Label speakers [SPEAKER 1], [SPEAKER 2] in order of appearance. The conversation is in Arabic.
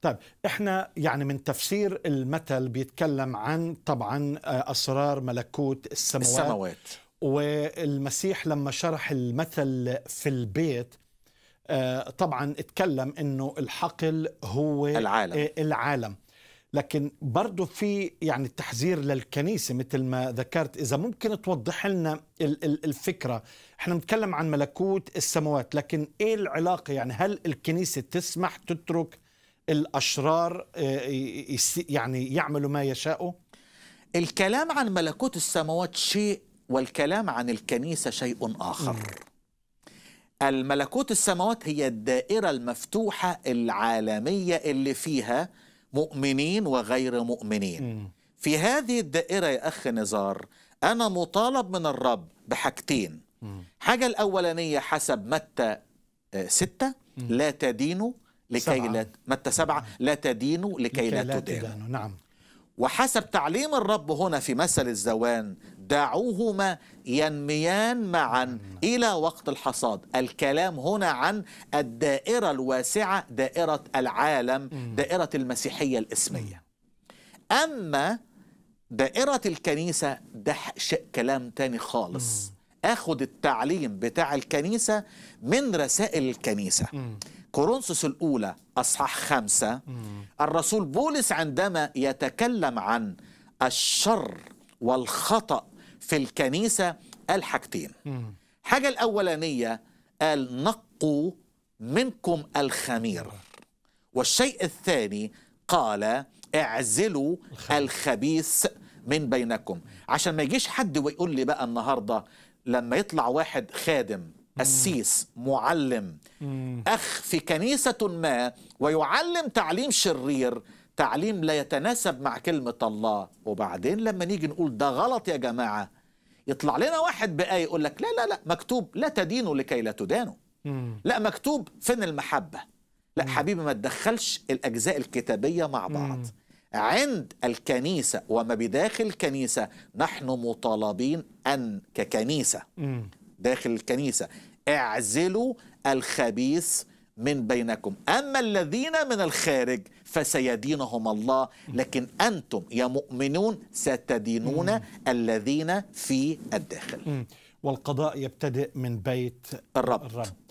[SPEAKER 1] طيب احنا يعني من تفسير المثل بيتكلم عن طبعا آه، اسرار ملكوت السماوات السماوات والمسيح لما شرح المثل في البيت آه، طبعا اتكلم انه الحقل هو العالم آه، العالم لكن برضه في يعني تحذير للكنيسة مثل ما ذكرت إذا ممكن توضح لنا الفكرة احنا بنتكلم عن ملكوت السماوات لكن إيه العلاقة يعني هل الكنيسة تسمح تترك
[SPEAKER 2] الاشرار آه، يعني يعملوا ما يشاءوا الكلام عن ملكوت السماوات شيء والكلام عن الكنيسه شيء اخر الملكوت السماوات هي الدائره المفتوحه العالميه اللي فيها مؤمنين وغير مؤمنين في هذه الدائره يا اخ نزار انا مطالب من الرب بحاجتين حاجه الاولانيه حسب متى آه، ستة لا تدينوا لكي لا متى سبعة لا تدينوا لكي, لكي لا تدان نعم وحسب تعليم الرب هنا في مثل الزوان دعوهما ينميان معا نعم. إلى وقت الحصاد الكلام هنا عن الدائرة الواسعة دائرة العالم مم. دائرة المسيحية الإسمية مم. أما دائرة الكنيسة ده شيء كلام تاني خالص اخد التعليم بتاع الكنيسه من رسائل الكنيسه كورنثوس الاولى اصحاح خمسة الرسول بولس عندما يتكلم عن الشر والخطا في الكنيسه قال حاجتين الحاجه حاجه الاولانيه قال نقوا منكم الخمير والشيء الثاني قال اعزلوا الخبيث من بينكم عشان ما يجيش حد ويقول لي بقى النهارده لما يطلع واحد خادم قسيس معلم أخ في كنيسة ما ويعلم تعليم شرير تعليم لا يتناسب مع كلمة الله وبعدين لما نيجي نقول ده غلط يا جماعة يطلع لنا واحد بآية يقول لك لا لا لا مكتوب لا تدينوا لكي لا تدانوا لا مكتوب فين المحبة لا حبيبي ما تدخلش الأجزاء الكتابية مع بعض عند الكنيسة وما بداخل الكنيسة نحن مطالبين أن ككنيسة داخل الكنيسة اعزلوا الخبيث من بينكم أما الذين من الخارج فسيدينهم الله لكن أنتم يا مؤمنون ستدينون الذين في الداخل
[SPEAKER 1] والقضاء يبتدئ من بيت
[SPEAKER 2] الرب, الرب.